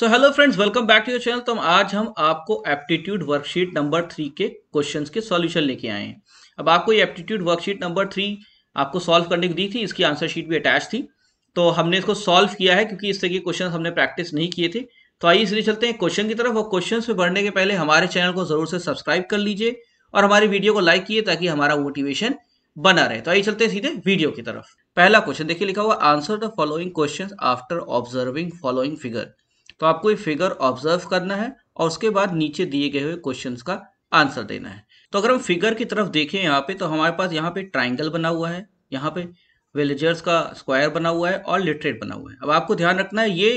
so hello friends welcome back to your channel तो आज हम आपको एप्टीट्यूड वर्कशीट नंबर थ्री के क्वेश्चंस के सॉल्यूशन लेके आए हैं अब आपको ये एप्टीट्यूड वर्कशीट नंबर थ्री आपको सॉल्व करने की दी थी इसकी आंसर शीट भी अटैच थी तो हमने इसको सॉल्व किया है क्योंकि इस तरह के क्वेश्चन हमने प्रैक्टिस नहीं किए थे तो आइए इसलिए चलते हैं क्वेश्चन की तरफ और क्वेश्चन में बढ़ने के पहले हमारे चैनल को जरूर से सब्सक्राइब कर लीजिए और हमारी वीडियो को लाइक किए ताकि हमारा मोटिवेशन बना रहे तो आइए चलते हैं सीधे वीडियो की तरफ पहला क्वेश्चन देखिए लिखा हुआ answer the following question after observing following figure तो आपको ये फिगर ऑब्जर्व करना है और उसके बाद नीचे दिए गए हुए क्वेश्चंस का आंसर देना है तो अगर हम फिगर की तरफ देखें यहाँ पे तो हमारे पास यहाँ पे ट्राइंगल बना हुआ है यहाँ पे विलेजर्स का स्क्वायर बना हुआ है और लिटरेट बना हुआ है अब आपको ध्यान रखना है ये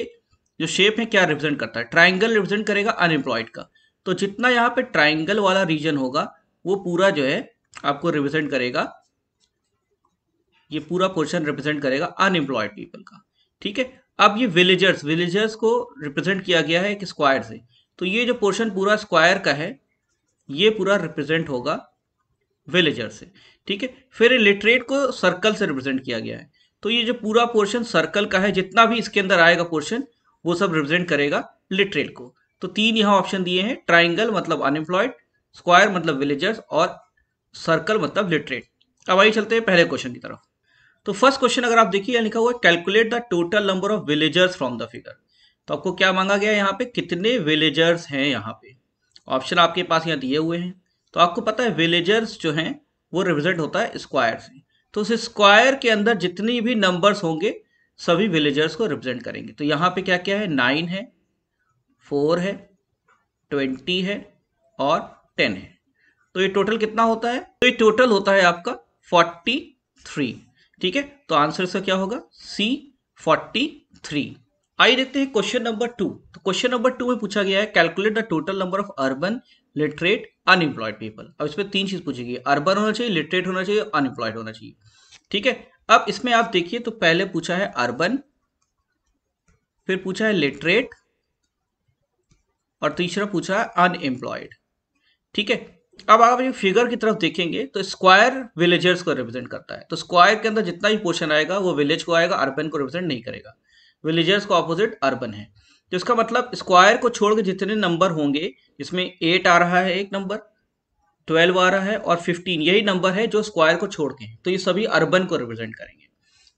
जो शेप है क्या रिप्रेजेंट करता है ट्राइंगल रिप्रेजेंट करेगा अनएम्प्लॉयड का तो जितना यहाँ पे ट्राइंगल वाला रीजन होगा वो पूरा जो है आपको रिप्रेजेंट करेगा ये पूरा पोर्शन रिप्रेजेंट करेगा अनएम्प्लॉयड पीपल का ठीक है अब ये विलेजर्स विलेजर्स को रिप्रेजेंट किया गया है एक स्क्वायर से तो ये जो पोर्शन पूरा स्क्वायर का है ये पूरा रिप्रेजेंट होगा विलेजर से ठीक है फिर लिटरेट को सर्कल से रिप्रेजेंट किया गया है तो ये जो पूरा पोर्शन सर्कल का है जितना भी इसके अंदर आएगा पोर्शन वो सब रिप्रेजेंट करेगा लिटरेट को तो तीन यहाँ ऑप्शन दिए हैं ट्राइंगल मतलब अनएम्प्लॉयड स्क्वायर मतलब विलेजर्स और सर्कल मतलब लिटरेट अब आइए चलते हैं पहले क्वेश्चन की तरफ तो फर्स्ट क्वेश्चन अगर आप देखिए लिखा हुआ है calculate the total number of villagers from the figure तो आपको क्या मांगा गया है यहाँ पे कितने विलेजर्स हैं यहाँ पे ऑप्शन आपके पास यहाँ दिए हुए हैं तो आपको पता है विलेजर्स जो हैं वो रिप्रेजेंट होता है स्क्वायर से तो उस स्क्वायर के अंदर जितनी भी नंबर्स होंगे सभी विलेजर्स को रिप्रेजेंट करेंगे तो यहाँ पे क्या क्या है नाइन है फोर है ट्वेंटी है और टेन है तो ये टोटल कितना होता है तो ये टोटल होता है आपका फोर्टी थ्री ठीक है तो आंसर इसका क्या होगा सी फोर्टी थ्री आइए देखते हैं क्वेश्चन नंबर टू तो क्वेश्चन नंबर टू में पूछा गया है calculate the total number of urban literate unemployed people अब इसमें तीन चीज पूछी गई अर्बन होना चाहिए लिटरेट होना चाहिए अनएम्प्लॉयड होना चाहिए ठीक है अब इसमें आप देखिए तो पहले पूछा है अर्बन फिर पूछा है लिटरेट और तीसरा पूछा है अनएम्प्लॉयड ठीक है अब आप ये फिगर की तरफ देखेंगे तो स्क्वायर विलेजर्स को रिप्रेजेंट करता है तो स्क्वायर के अंदर जितना भी पोर्शन आएगा वो विलेज को आएगा अर्बन को रिप्रेजेंट नहीं करेगा विलेजर्स को अपोजिट अर्बन है तो इसका मतलब स्क्वायर को छोड़ के जितने नंबर होंगे इसमें एट आ रहा है एक नंबर ट्वेल्व आ रहा है और फिफ्टीन यही नंबर है जो स्क्वायर को छोड़ के तो ये सभी अर्बन को रिप्रेजेंट करेंगे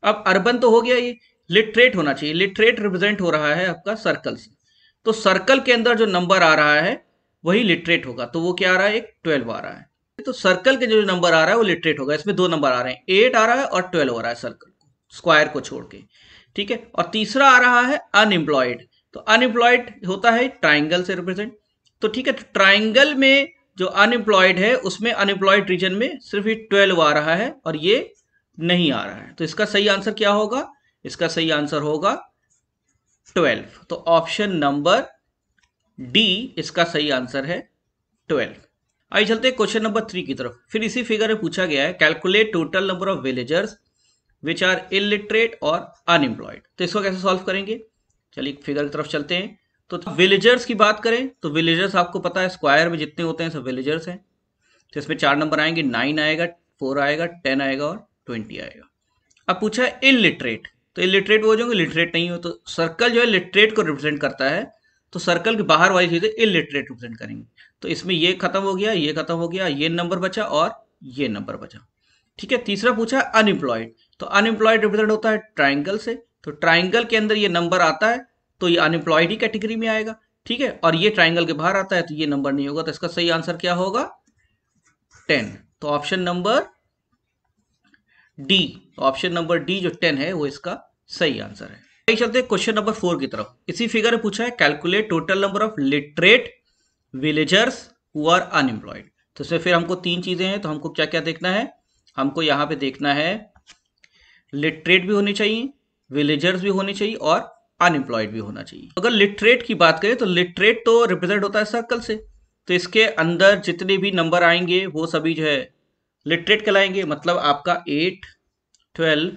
अब अर्बन तो हो गया ये लिटरेट होना चाहिए लिटरेट रिप्रेजेंट हो रहा है आपका सर्कल से तो सर्कल के अंदर जो नंबर आ रहा है वही लिटरेट होगा तो वो क्या आ रहा है एक ट्वेल्व आ रहा है तो सर्कल के जो नंबर आ रहा है वो लिटरेट होगा इसमें दो नंबर आ रहे हैं एट आ रहा है और ट्वेल्व आ रहा है सर्कल को स्क्वायर को छोड़ के ठीक है और तीसरा आ रहा है अनएम्प्लॉयड तो अनएम्प्लॉयड होता है ट्राइंगल से रिप्रेजेंट तो ठीक है तो ट्राइंगल में जो अनएम्प्लॉयड है उसमें अनएम्प्लॉयड रीजन में सिर्फ ये ट्वेल्व आ रहा है और ये नहीं आ रहा है तो इसका सही आंसर क्या होगा इसका सही आंसर होगा ट्वेल्व तो ऑप्शन नंबर डी इसका सही आंसर है ट्वेल्व आइए चलते क्वेश्चन नंबर थ्री की तरफ फिर इसी फिगर में पूछा गया है calculate total number of villagers which are illiterate और अनएम्प्लॉयड तो इसको कैसे सॉल्व करेंगे चलिए फिगर की तरफ चलते हैं तो विलेजर्स की बात करें तो विलेजर्स आपको पता है स्क्वायर में जितने होते हैं सब विलेजर्स हैं तो इसमें चार नंबर आएंगे नाइन आएगा फोर आएगा टेन आएगा और ट्वेंटी आएगा अब पूछा है इलिटरेट तो इलिटरेट वो जो लिटरेट नहीं हो तो सर्कल जो है लिटरेट को रिप्रेजेंट करता है तो सर्कल के बाहर वाली चीज़ें इलिटरेट रिप्रेजेंट करेंगे तो इसमें ये खत्म हो गया ये खत्म हो गया ये नंबर बचा और ये नंबर बचा ठीक है तीसरा पूछा अनएम्प्लॉयड तो अनएम्प्लॉयड रिप्रेजेंट होता है ट्राइंगल से तो ट्राइंगल के अंदर ये नंबर आता है तो ये अनएम्प्लॉयड ही कैटेगरी में आएगा ठीक है और ये ट्राइंगल के बाहर आता है तो ये नंबर नहीं होगा तो इसका सही आंसर क्या होगा टेन तो option number D option number D जो टेन है वो इसका सही आंसर है चलते हैं क्वेश्चन नंबर फोर की तरफ इसी फिगर में पूछा है calculate total number of literate villagers who are unemployed तो इसमें फिर हमको तीन चीजें हैं तो हमको क्या क्या देखना है हमको यहां पे देखना है लिटरेट भी होनी चाहिए विलेजर्स भी होनी चाहिए और अनएम्प्लॉयड भी होना चाहिए अगर लिटरेट की बात करें तो लिटरेट तो रिप्रेजेंट होता है सर्कल से तो इसके अंदर जितने भी नंबर आएंगे वो सभी जो है लिटरेट कहलाएंगे मतलब आपका एट ट्वेल्व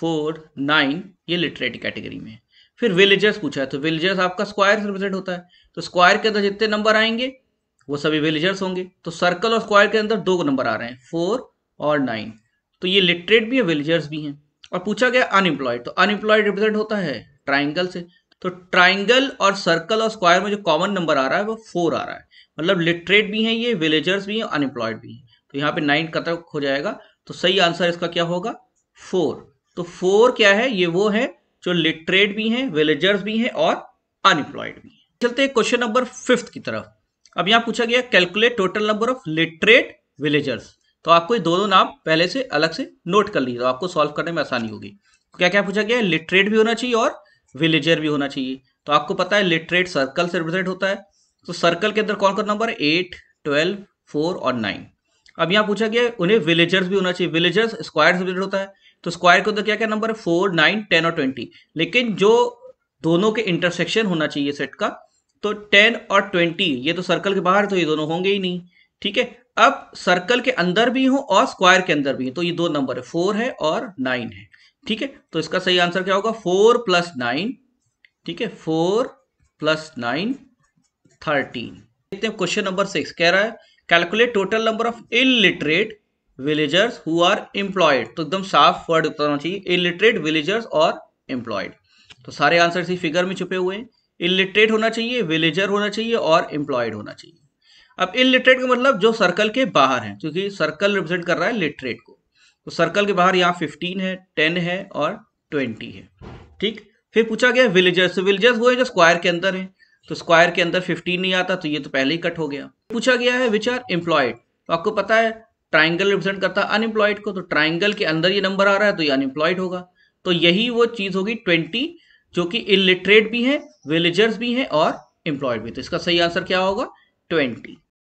फोर नाइन ये लिटरेटी कैटेगरी में है फिर विलेजर्स पूछा है तो विलेजर्स आपका स्क्वायर रिप्रेजेंट होता है तो स्क्वायर के अंदर जितने नंबर आएंगे वो सभी विलेजर्स होंगे तो सर्कल और स्क्वायर के अंदर दो नंबर आ रहे हैं फोर और नाइन तो ये लिटरेट भी है विलेजर्स भी हैं और पूछा गया अनएम्प्लॉयड तो अनएम्प्लॉयड रिप्रेजेंट होता है ट्राइंगल से तो ट्राइंगल और सर्कल और स्क्वायर में जो कॉमन नंबर आ रहा है वो फोर आ रहा है मतलब लिटरेट भी हैं ये विलेजर्स भी हैं अनएम्प्लॉयड भी हैं तो यहाँ पे नाइन कतक हो जाएगा तो सही आंसर इसका क्या होगा फोर तो फोर क्या है ये वो है जो लिटरेट भी हैं विलेजर्स भी हैं और अनएम्प्लॉयड भी हैं चलते हैं क्वेश्चन नंबर फिफ्थ की तरफ अब यहां पूछा गया calculate total number of literate villagers तो आपको ये दोनों नाम पहले से अलग से नोट कर लीजिए तो आपको सॉल्व करने में आसानी होगी तो क्या क्या पूछा गया लिटरेट भी होना चाहिए और विलेजर भी होना चाहिए तो आपको पता है लिटरेट सर्कल से रिप्रेजेंट होता है तो सर्कल के अंदर कौन कौन नंबर है एट ट्वेल्व फोर और नाइन अब यहाँ पूछा गया उन्हें विलेजर्स भी होना चाहिए विलेजर्स स्क्वायर से रिलेटेड होता है तो स्क्वायर के अंदर तो क्या क्या नंबर है फोर नाइन टेन और ट्वेंटी लेकिन जो दोनों के इंटरसेक्शन होना चाहिए सेट का तो टेन और ट्वेंटी ये तो सर्कल के बाहर तो ये दोनों होंगे ही नहीं ठीक है अब सर्कल के अंदर भी हो और स्क्वायर के अंदर भी हो तो ये दो नंबर है फोर है और नाइन है ठीक है तो इसका सही आंसर क्या होगा फोर प्लस नाइन ठीक है फोर प्लस नाइन थर्टीन देखते हैं क्वेश्चन नंबर सिक्स कह रहा है calculate total number of illiterate villagers who are employed तो एकदम साफ वर्ड उत्तर होना चाहिए इलिटरेट विलेजर्स और एम्प्लॉयड तो सारे आंसर इसी फिगर में छुपे हुए हैं इलिटरेट होना चाहिए विलेजर होना चाहिए और एम्प्लॉयड होना चाहिए अब इलिटरेट का मतलब जो सर्कल के बाहर है क्योंकि सर्कल रिप्रेजेंट कर रहा है लिटरेट को तो सर्कल के बाहर यहाँ फिफ्टीन है टेन है और ट्वेंटी है ठीक फिर पूछा गया विलेजर्स तो विलेजर्स वो है जो स्क्वायर के अंदर है तो स्क्वायर के अंदर फिफ्टीन नहीं आता तो ये तो पहले ही कट हो गया पूछा गया है विच आर एम्प्लॉयड तो आपको पता है ट्राइंगल रिप्रेजेंट करता है अनएम्प्लॉयड को तो ट्राइंगल के अंदर ये नंबर आ रहा है तो ये अनएम्प्लॉयड होगा तो यही वो चीज होगी ट्वेंटी जो कि इलिटरेट भी है विलेजर्स भी हैं और एम्प्लॉयड भी तो इसका सही आंसर क्या होगा ट्वेंटी